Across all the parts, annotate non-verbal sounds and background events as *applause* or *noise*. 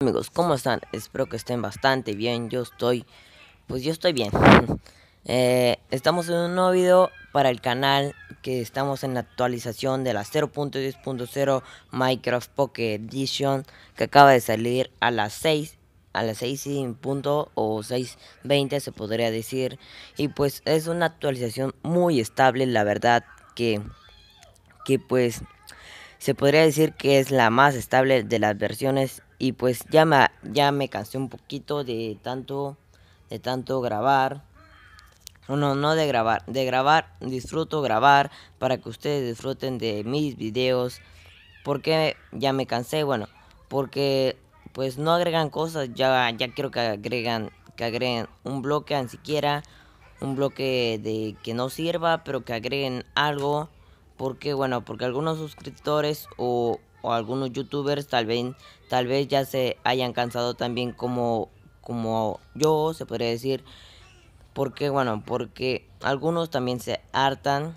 Amigos, ¿cómo están? Espero que estén bastante bien. Yo estoy, pues yo estoy bien. *laughs* Eh, estamos en un nuevo video para el canal que estamos en la actualización de la 0.10.0 Minecraft Pocket Edition que acaba de salir a las 6 a las 6 o 6.20 se podría decir y pues es una actualización muy estable la verdad que que pues se podría decir que es la más estable de las versiones y pues ya me, ya me cansé un poquito de tanto, de tanto grabar. No, no de grabar, de grabar, disfruto grabar para que ustedes disfruten de mis videos. Porque ya me cansé, bueno, porque pues no agregan cosas, ya, ya quiero que agregan, que agreguen un bloque ni siquiera, un bloque de que no sirva, pero que agreguen algo. Porque bueno, porque algunos suscriptores o o algunos youtubers tal vez, tal vez ya se hayan cansado también como, como yo, se podría decir. Porque, bueno, porque algunos también se hartan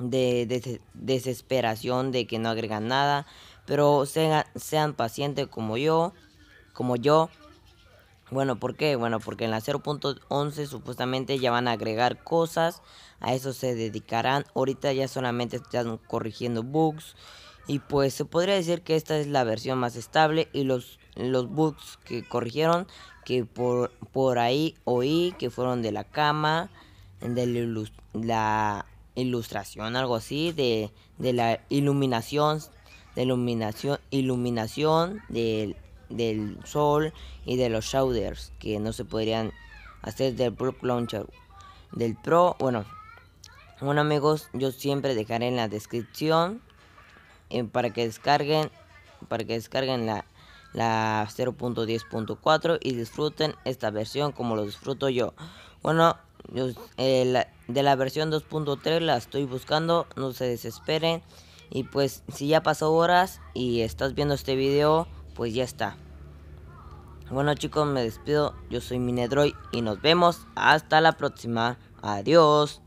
de, desesperación, de que no agregan nada. Pero sean, sean pacientes como yo, como yo. Bueno, ¿por qué? Bueno, porque en la 0.11 supuestamente ya van a agregar cosas, a eso se dedicarán. Ahorita ya solamente están corrigiendo bugs y pues se podría decir que esta es la versión más estable y los, los bugs que corrigieron, que por, por ahí oí que fueron de la cama, de la, ilustración, algo así, de, de, la iluminación, de iluminación, iluminación del, del sol y de los shaders que no se podrían hacer del Pro Launcher, del Pro, bueno, bueno amigos, yo siempre dejaré en la descripción eh, para que descarguen para que descarguen la, 0.10.4 y disfruten esta versión como lo disfruto yo. Bueno, eh, de la versión 2.3 la estoy buscando, no se desesperen. Y pues si ya pasó horas y estás viendo este video, pues ya está. Bueno chicos, me despido. Yo soy Minedroid y nos vemos. Hasta la próxima. Adiós.